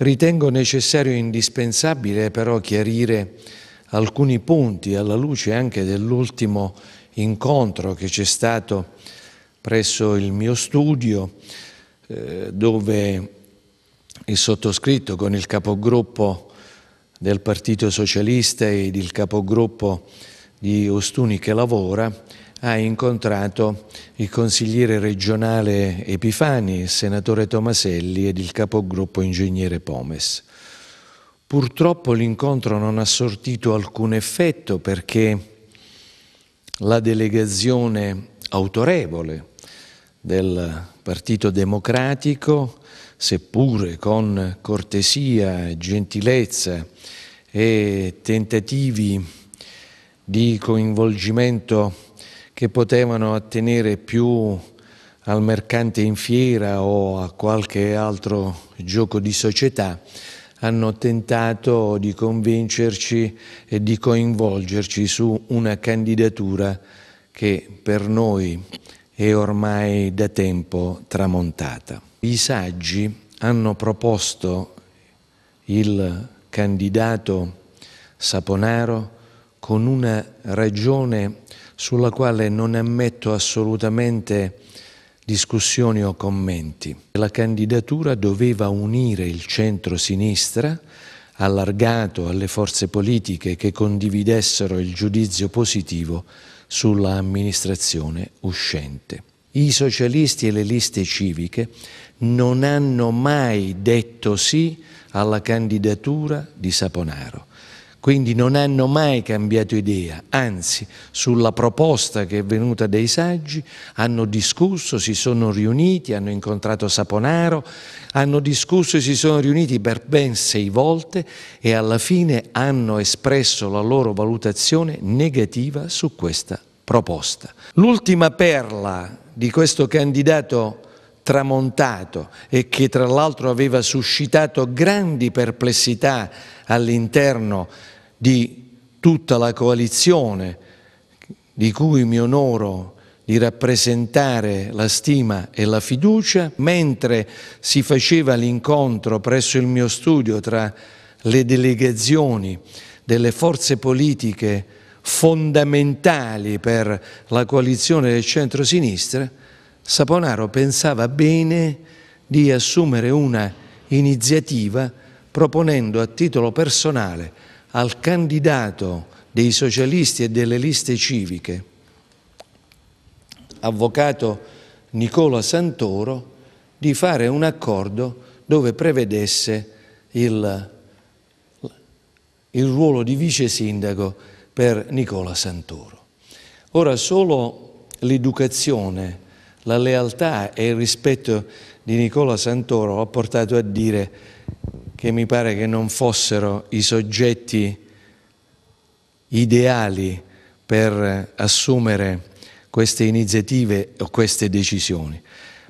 Ritengo necessario e indispensabile però chiarire alcuni punti alla luce anche dell'ultimo incontro che c'è stato presso il mio studio eh, dove il sottoscritto con il capogruppo del Partito Socialista ed il capogruppo di Ostuni che lavora ha incontrato il consigliere regionale Epifani, il senatore Tomaselli ed il capogruppo ingegnere Pomes. Purtroppo l'incontro non ha sortito alcun effetto perché la delegazione autorevole del Partito Democratico, seppure con cortesia, gentilezza e tentativi di coinvolgimento che potevano attenere più al mercante in fiera o a qualche altro gioco di società, hanno tentato di convincerci e di coinvolgerci su una candidatura che per noi è ormai da tempo tramontata. I saggi hanno proposto il candidato Saponaro con una ragione sulla quale non ammetto assolutamente discussioni o commenti. La candidatura doveva unire il centro-sinistra, allargato alle forze politiche che condividessero il giudizio positivo sulla amministrazione uscente. I socialisti e le liste civiche non hanno mai detto sì alla candidatura di Saponaro. Quindi non hanno mai cambiato idea, anzi sulla proposta che è venuta dai saggi hanno discusso, si sono riuniti, hanno incontrato Saponaro, hanno discusso e si sono riuniti per ben sei volte e alla fine hanno espresso la loro valutazione negativa su questa proposta. L'ultima perla di questo candidato tramontato e che tra l'altro aveva suscitato grandi perplessità all'interno di tutta la coalizione di cui mi onoro di rappresentare la stima e la fiducia, mentre si faceva l'incontro presso il mio studio tra le delegazioni delle forze politiche fondamentali per la coalizione del centro-sinistra, Saponaro pensava bene di assumere una iniziativa proponendo a titolo personale al candidato dei socialisti e delle liste civiche, avvocato Nicola Santoro, di fare un accordo dove prevedesse il, il ruolo di vice sindaco per Nicola Santoro. Ora solo l'educazione la lealtà e il rispetto di Nicola Santoro ha portato a dire che mi pare che non fossero i soggetti ideali per assumere queste iniziative o queste decisioni.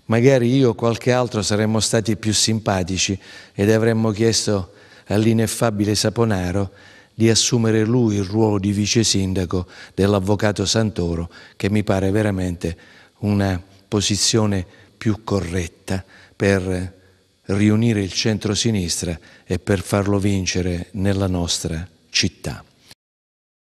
Magari io o qualche altro saremmo stati più simpatici ed avremmo chiesto all'ineffabile Saponaro di assumere lui il ruolo di vice sindaco dell'avvocato Santoro, che mi pare veramente una posizione più corretta per riunire il centro-sinistra e per farlo vincere nella nostra città.